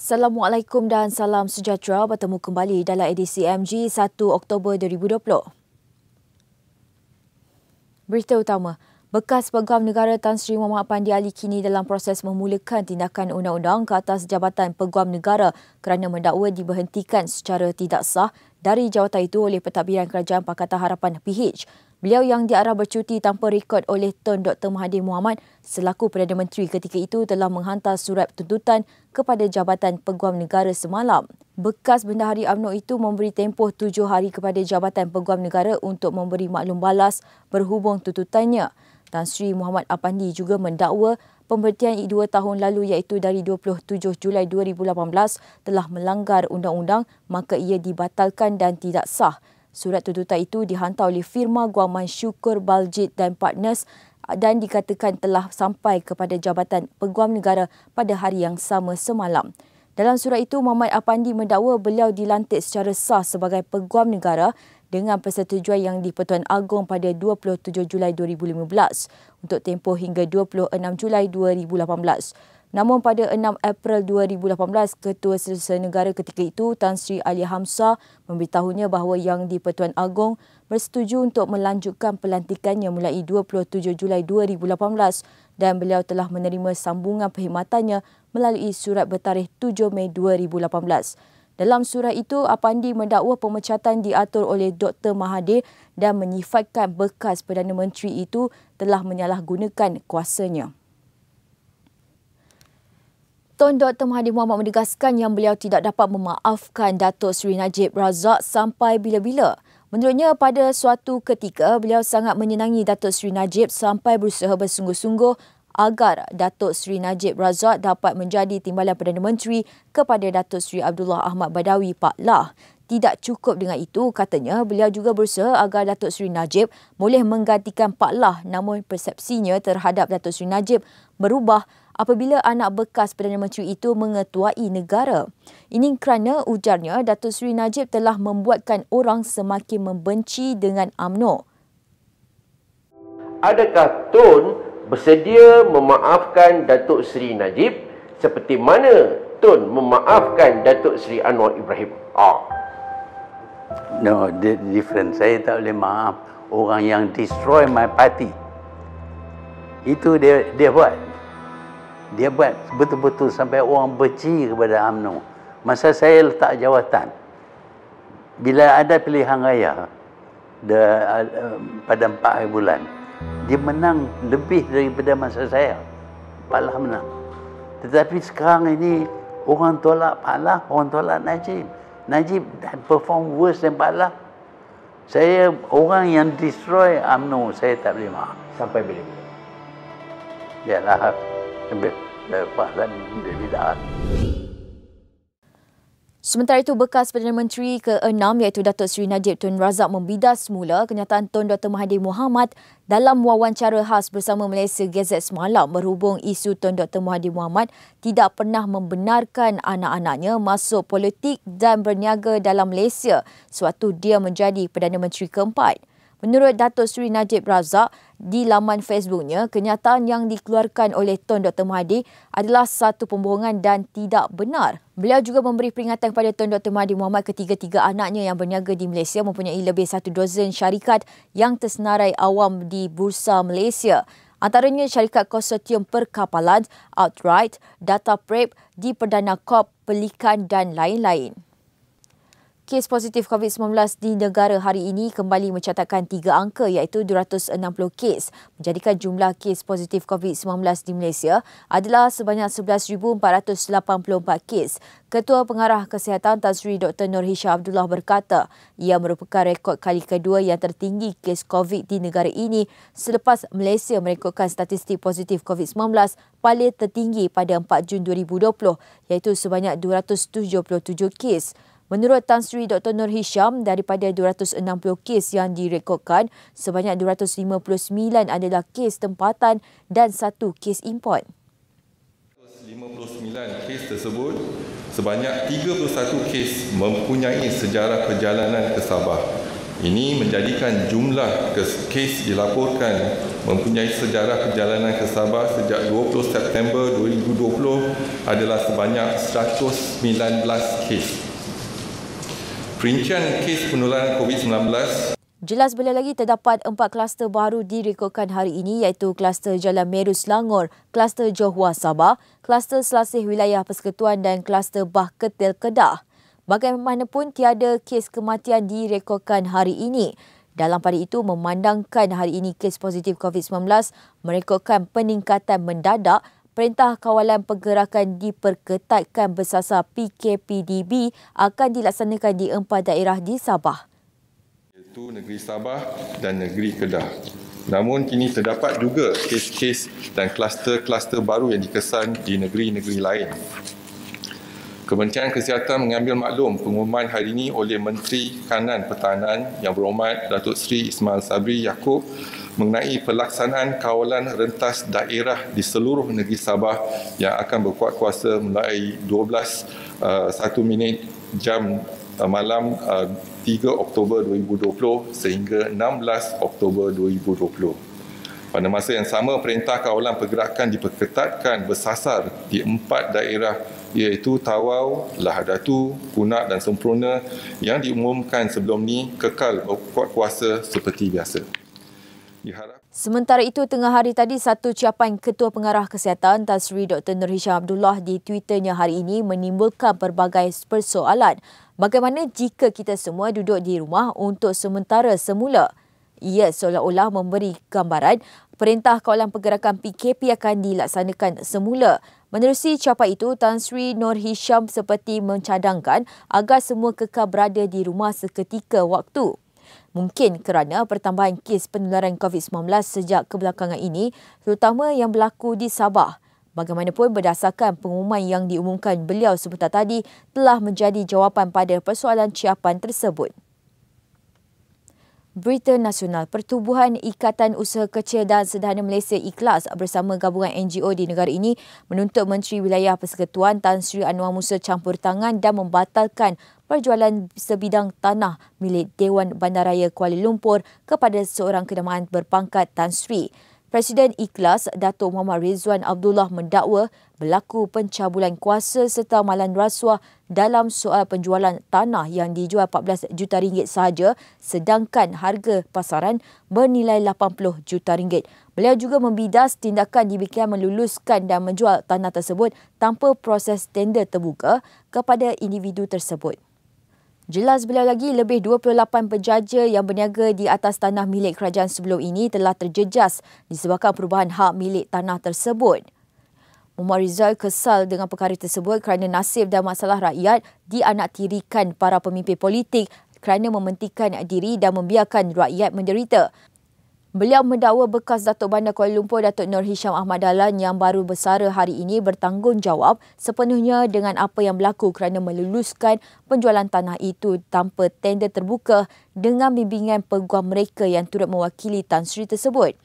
Assalamualaikum dan salam sejahtera bertemu kembali dalam edisi MG 1 Oktober 2020. Berita utama, bekas Peguam Negara Tan Sri Muhammad Pandi Ali kini dalam proses memulakan tindakan undang-undang ke atas Jabatan Peguam Negara kerana mendakwa diberhentikan secara tidak sah dari jawatan itu oleh Pentadbiran Kerajaan Pakatan Harapan PH Beliau yang diarah bercuti tanpa rekod oleh Tun Dr. Mahathir Mohamad selaku Perdana Menteri ketika itu telah menghantar surat tuntutan kepada Jabatan Peguam Negara semalam. Bekas Bendahari UMNO itu memberi tempoh tujuh hari kepada Jabatan Peguam Negara untuk memberi maklum balas berhubung tuntutannya. Tan Sri Muhammad Apandi juga mendakwa pemberhentian dua tahun lalu iaitu dari 27 Julai 2018 telah melanggar undang-undang maka ia dibatalkan dan tidak sah. Surat tuntutan itu dihantar oleh firma guaman Syukur Baljit dan Partners dan dikatakan telah sampai kepada Jabatan Peguam Negara pada hari yang sama semalam. Dalam surat itu, Muhammad Apandi mendakwa beliau dilantik secara sah sebagai Peguam Negara dengan persetujuan yang di-Pertuan Agong pada 27 Julai 2015 untuk tempoh hingga 26 Julai 2018. Namun pada 6 April 2018, Ketua Selesa Negara ketika itu Tan Sri Ali Hamzah memberitahunya bahawa Yang di-Pertuan Agong bersetuju untuk melanjutkan pelantikannya mulai 27 Julai 2018 dan beliau telah menerima sambungan perkhidmatannya melalui surat bertarikh 7 Mei 2018. Dalam surat itu, Apandi mendakwa pemecatan diatur oleh Dr. Mahathir dan menyifatkan bekas Perdana Menteri itu telah menyalahgunakan kuasanya. Tun Dr. Mahathir Mohamad menegaskan yang beliau tidak dapat memaafkan Datuk Seri Najib Razak sampai bila-bila. Menurutnya pada suatu ketika beliau sangat menyenangi Datuk Seri Najib sampai berusaha bersungguh-sungguh agar Datuk Seri Najib Razak dapat menjadi timbalan Perdana Menteri kepada Datuk Seri Abdullah Ahmad Badawi Pak Lah. Tidak cukup dengan itu, katanya beliau juga berusaha agar Datuk Seri Najib boleh menggantikan Pak Lah namun persepsinya terhadap Datuk Seri Najib berubah apabila anak bekas Perdana Menteri itu mengetuai negara. Ini kerana ujarnya Datuk Seri Najib telah membuatkan orang semakin membenci dengan AMNO. Adakah Tun bersedia memaafkan Datuk Seri Najib seperti mana Tun memaafkan Datuk Seri Anwar Ibrahim? Ah. No, the different. Saya tak boleh maaf orang yang destroy my party. Itu dia dia buat dia buat betul-betul sampai orang benci kepada UMNO. Masa saya letak jawatan, bila ada pilihan raya the, uh, pada empat hari bulan, dia menang lebih daripada masa saya. Pak Lah menang. Tetapi sekarang ini, orang tolak Pak Lah, orang tolak Najib. Najib perform worse than Pak Lah. Saya orang yang destroy UMNO, saya tak boleh maaf. Sampai bila-bila? Ya lah. Ya. Eh, perbahasan di bidang. Sementara itu, bekas Perdana Menteri ke-6 iaitu Datuk Seri Najib Tun Razak membidas semula kenyataan Tun Dr. Mahathir Mohamad dalam wawancara khas bersama Malaysia Gazette semalam berhubung isu Tun Dr. Mahathir Mohamad tidak pernah membenarkan anak-anaknya masuk politik dan berniaga dalam Malaysia sewaktu dia menjadi Perdana Menteri keempat. Menurut Datuk Seri Najib Razak, di laman Facebooknya, kenyataan yang dikeluarkan oleh Tun Dr. Mahathir adalah satu pembohongan dan tidak benar. Beliau juga memberi peringatan kepada Tun Dr. Mahathir Muhammad ketiga-tiga anaknya yang berniaga di Malaysia mempunyai lebih satu dozen syarikat yang tersenarai awam di Bursa Malaysia. Antaranya syarikat konsortium perkapalan, Outright, Data Prep, di Perdana Corp, Pelikan dan lain-lain. Kes positif COVID-19 di negara hari ini kembali mencatatkan tiga angka iaitu 260 kes menjadikan jumlah kes positif COVID-19 di Malaysia adalah sebanyak 11,484 kes. Ketua Pengarah Kesihatan Tan Sri Dr. Nur Hisham Abdullah berkata ia merupakan rekod kali kedua yang tertinggi kes COVID di negara ini selepas Malaysia merekodkan statistik positif COVID-19 paling tertinggi pada 4 Jun 2020 iaitu sebanyak 277 kes. Menurut Tan Sri Dr. Nur Hisham, daripada 260 kes yang direkodkan, sebanyak 259 adalah kes tempatan dan satu kes import. 259 kes tersebut, sebanyak 31 kes mempunyai sejarah perjalanan ke Sabah. Ini menjadikan jumlah kes dilaporkan mempunyai sejarah perjalanan ke Sabah sejak 20 September 2020 adalah sebanyak 119 kes. Perincian kes penularan COVID-19 Jelas belah lagi terdapat empat kluster baru direkodkan hari ini iaitu kluster Jalan Meru Selangor, kluster Johor Sabah, kluster Selasih Wilayah Persekutuan dan kluster Bah Ketil Kedah. Bagaimanapun tiada kes kematian direkodkan hari ini. Dalam pada itu memandangkan hari ini kes positif COVID-19 merekodkan peningkatan mendadak Perintah Kawalan Pergerakan diperketatkan bersasar PKPDB akan dilaksanakan di empat daerah di Sabah. Iaitu negeri Sabah dan negeri Kedah. Namun kini terdapat juga kes-kes dan kluster-kluster baru yang dikesan di negeri-negeri lain. Kementerian Kesihatan mengambil maklum pengumuman hari ini oleh Menteri Kanan Pertahanan yang berhormat Datuk Seri Ismail Sabri Yaakob mengenai pelaksanaan kawalan rentas daerah di seluruh negeri Sabah yang akan berkuat kuasa mulai 12.01 uh, minit jam uh, malam uh, 3 Oktober 2020 sehingga 16 Oktober 2020. Pada masa yang sama, perintah kawalan pergerakan diperketatkan bersasar di empat daerah iaitu tawau, lahadatu, kunak dan sempurna yang diumumkan sebelum ini kekal kuat kuasa seperti biasa. Sementara itu, tengah hari tadi, satu ucapan Ketua Pengarah Kesihatan Tasri Dr. Nur Hisham Abdullah di Twitternya hari ini menimbulkan berbagai persoalan. Bagaimana jika kita semua duduk di rumah untuk sementara semula? Ia seolah-olah memberi gambaran Perintah Kawalan Pergerakan PKP akan dilaksanakan semula. Menerusi capai itu, Tan Sri Nur Hisham seperti mencadangkan agar semua kekal berada di rumah seketika waktu. Mungkin kerana pertambahan kes penularan COVID-19 sejak kebelakangan ini, terutama yang berlaku di Sabah. Bagaimanapun berdasarkan pengumuman yang diumumkan beliau sebentar tadi telah menjadi jawapan pada persoalan ciapan tersebut. Berita Nasional Pertubuhan Ikatan Usaha Kecil dan Sederhana Malaysia Ikhlas bersama gabungan NGO di negara ini menuntut Menteri Wilayah Persekutuan Tan Sri Anwar Musa campur tangan dan membatalkan perjualan sebidang tanah milik Dewan Bandaraya Kuala Lumpur kepada seorang kenamaan berpangkat Tan Sri. Presiden Ikhlas Datuk Muhammad Rizwan Abdullah mendakwa berlaku pencabulan kuasa serta malan rasuah dalam soal penjualan tanah yang dijual 14 juta ringgit sahaja sedangkan harga pasaran bernilai 80 juta ringgit. Beliau juga membidas tindakan DBKM meluluskan dan menjual tanah tersebut tanpa proses tender terbuka kepada individu tersebut. Jelas beliau lagi, lebih 28 penjaja yang berniaga di atas tanah milik kerajaan sebelum ini telah terjejas disebabkan perubahan hak milik tanah tersebut. Muhammad Rizal kesal dengan perkara tersebut kerana nasib dan masalah rakyat dianaktirikan para pemimpin politik kerana mementingkan diri dan membiarkan rakyat menderita. Beliau mendakwa bekas Datuk Bandar Kuala Lumpur Datuk Nur Hisham Ahmad Dahlan yang baru bersara hari ini bertanggungjawab sepenuhnya dengan apa yang berlaku kerana meluluskan penjualan tanah itu tanpa tender terbuka dengan bimbingan peguam mereka yang turut mewakili Tan Sri tersebut.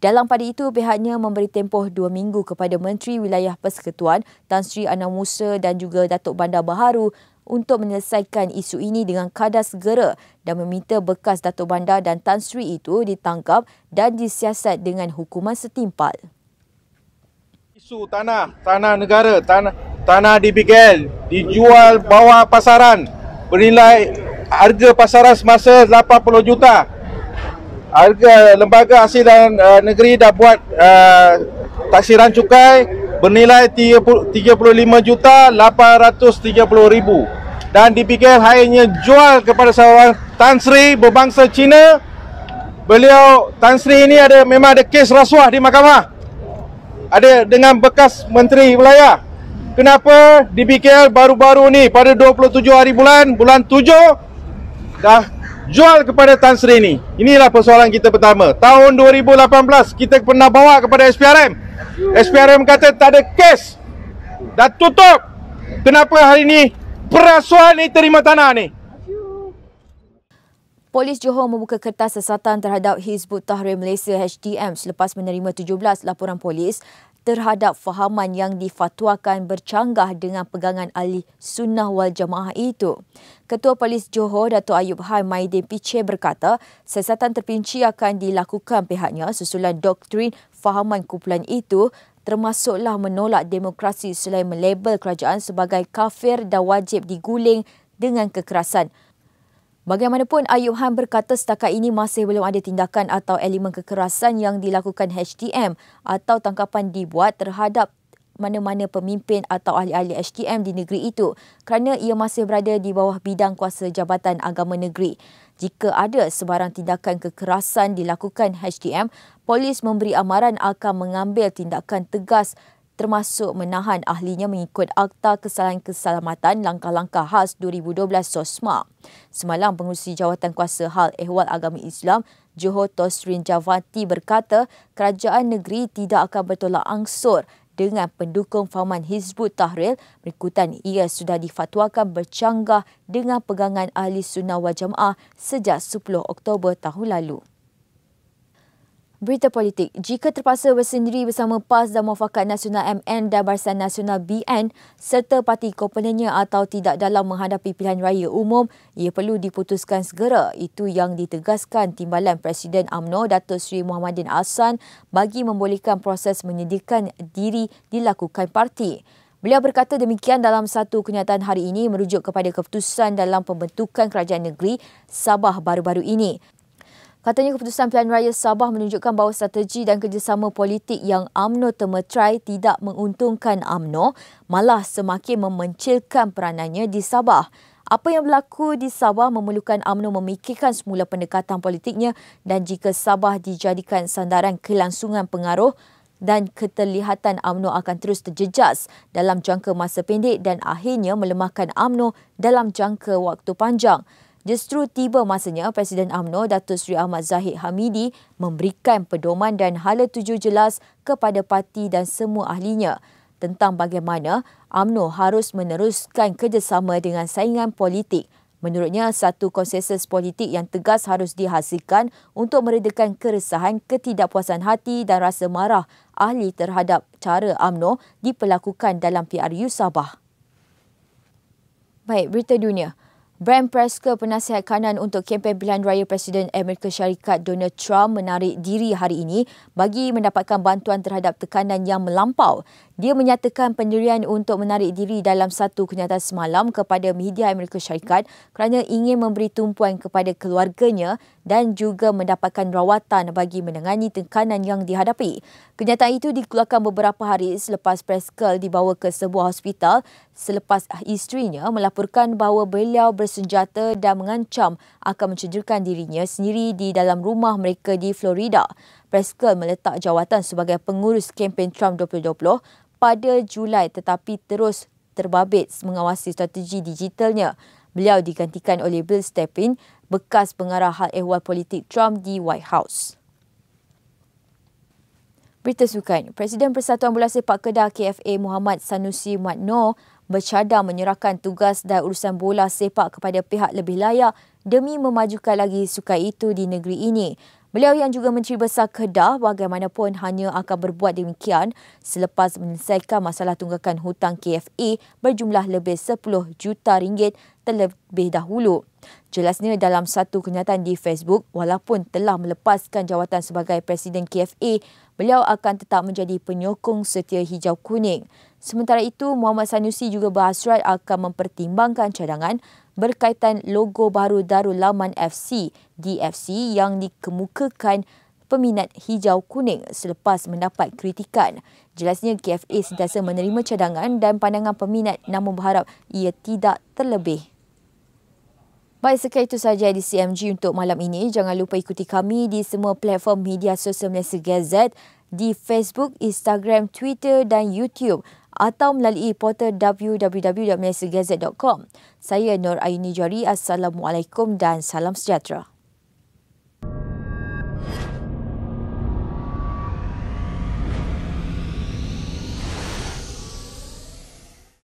Dalam pada itu, pihaknya memberi tempoh dua minggu kepada Menteri Wilayah Persekutuan Tan Sri Anamusa dan juga Datuk Bandar Baharu untuk menyelesaikan isu ini dengan kadar segera dan meminta bekas Datuk Bandar dan Tan Sri itu ditangkap dan disiasat dengan hukuman setimpal. Isu tanah, tanah negara, tanah tanah di Bigel dijual bawah pasaran bernilai harga pasaran semasa 80 juta. Harga lembaga hasil dan uh, negeri dah buat uh, taksiran cukai bernilai 35 juta 830 ribu dan dipikir hanya jual kepada seorang Tan Sri berbangsa Cina beliau Tan Sri ini ada memang ada kes rasuah di mahkamah ada dengan bekas menteri wilayah kenapa dipikir baru-baru ni pada 27 hari bulan bulan 7 dah jual kepada Tan Sri ini. Inilah persoalan kita pertama. Tahun 2018 kita pernah bawa kepada SPRM. SPRM kata tak ada kes Dah tutup Kenapa hari ini perasuan ini terima tanah ni Polis Johor membuka kertas sesatan terhadap Hizbut Tahrir Malaysia HDM selepas menerima 17 laporan polis terhadap fahaman yang difatwakan bercanggah dengan pegangan ahli sunnah wal jamaah itu. Ketua Polis Johor Datuk Ayub Hai Maidin Piche berkata, sesatan terpinci akan dilakukan pihaknya susulan doktrin fahaman kumpulan itu termasuklah menolak demokrasi selain melabel kerajaan sebagai kafir dan wajib diguling dengan kekerasan. Bagaimanapun, Ayub Han berkata setakat ini masih belum ada tindakan atau elemen kekerasan yang dilakukan HTM atau tangkapan dibuat terhadap mana-mana pemimpin atau ahli-ahli HTM di negeri itu kerana ia masih berada di bawah bidang kuasa Jabatan Agama Negeri jika ada sebarang tindakan kekerasan dilakukan HDM, polis memberi amaran akan mengambil tindakan tegas termasuk menahan ahlinya mengikut Akta Kesalahan Keselamatan Langkah-Langkah Khas 2012 SOSMA. Semalam, pengurusi Jawatan Kuasa Hal Ehwal Agama Islam Johor Tosrin Javati berkata kerajaan negeri tidak akan bertolak angsur dengan pendukung Fahaman Hizbut Tahrir berikutan ia sudah difatwakan bercanggah dengan pegangan ahli sunnah wal jamaah sejak 10 Oktober tahun lalu. Berita politik, jika terpaksa bersendiri bersama PAS dan MUFAKAT Nasional MN dan Barisan Nasional BN serta parti komponennya atau tidak dalam menghadapi pilihan raya umum, ia perlu diputuskan segera. Itu yang ditegaskan Timbalan Presiden AMNO Datuk Seri Muhammadin Hassan bagi membolehkan proses menyedihkan diri dilakukan parti. Beliau berkata demikian dalam satu kenyataan hari ini merujuk kepada keputusan dalam pembentukan kerajaan negeri Sabah baru-baru ini. Katanya keputusan pilihan raya Sabah menunjukkan bahawa strategi dan kerjasama politik yang UMNO temetrai tidak menguntungkan Amno, malah semakin memencilkan peranannya di Sabah. Apa yang berlaku di Sabah memerlukan Amno memikirkan semula pendekatan politiknya dan jika Sabah dijadikan sandaran kelangsungan pengaruh dan keterlihatan Amno akan terus terjejas dalam jangka masa pendek dan akhirnya melemahkan Amno dalam jangka waktu panjang justru tiba masanya Presiden AMNO Datuk Seri Ahmad Zahid Hamidi memberikan pedoman dan hala tuju jelas kepada parti dan semua ahlinya tentang bagaimana AMNO harus meneruskan kerjasama dengan saingan politik. Menurutnya, satu konsensus politik yang tegas harus dihasilkan untuk meredakan keresahan ketidakpuasan hati dan rasa marah ahli terhadap cara AMNO diperlakukan dalam PRU Sabah. Baik, berita dunia. Brian Preska, penasihat kanan untuk kempen pilihan raya Presiden Amerika Syarikat Donald Trump menarik diri hari ini bagi mendapatkan bantuan terhadap tekanan yang melampau dia menyatakan pendirian untuk menarik diri dalam satu kenyataan semalam kepada media Amerika Syarikat kerana ingin memberi tumpuan kepada keluarganya dan juga mendapatkan rawatan bagi menangani tekanan yang dihadapi. Kenyataan itu dikeluarkan beberapa hari selepas Preskel dibawa ke sebuah hospital selepas isterinya melaporkan bahawa beliau bersenjata dan mengancam akan mencederakan dirinya sendiri di dalam rumah mereka di Florida. Preskel meletak jawatan sebagai pengurus kempen Trump 2020 pada Julai tetapi terus terbabit mengawasi strategi digitalnya. Beliau digantikan oleh Bill Stepin, bekas pengarah hal ehwal politik Trump di White House. Berita Sukan, Presiden Persatuan Bola Sepak Kedah KFA Muhammad Sanusi Matno bercadar menyerahkan tugas dan urusan bola sepak kepada pihak lebih layak demi memajukan lagi sukai itu di negeri ini. Beliau yang juga Menteri Besar Kedah bagaimanapun hanya akan berbuat demikian selepas menyelesaikan masalah tunggakan hutang KFA berjumlah lebih 10 juta ringgit terlebih dahulu. Jelasnya dalam satu kenyataan di Facebook, walaupun telah melepaskan jawatan sebagai Presiden KFA, beliau akan tetap menjadi penyokong setia hijau kuning. Sementara itu, Muhammad Sanusi juga berhasrat akan mempertimbangkan cadangan berkaitan logo baru Darul Laman FC, DFC yang dikemukakan peminat hijau kuning selepas mendapat kritikan. Jelasnya KFA sentiasa menerima cadangan dan pandangan peminat namun berharap ia tidak terlebih. Baik, sekian itu sahaja di CMG untuk malam ini. Jangan lupa ikuti kami di semua platform media sosial Malaysia Gazette, di Facebook, Instagram, Twitter dan YouTube atau melalui portal www.malaysiagazette.com. Saya Nur Aini Jari, Assalamualaikum dan salam sejahtera.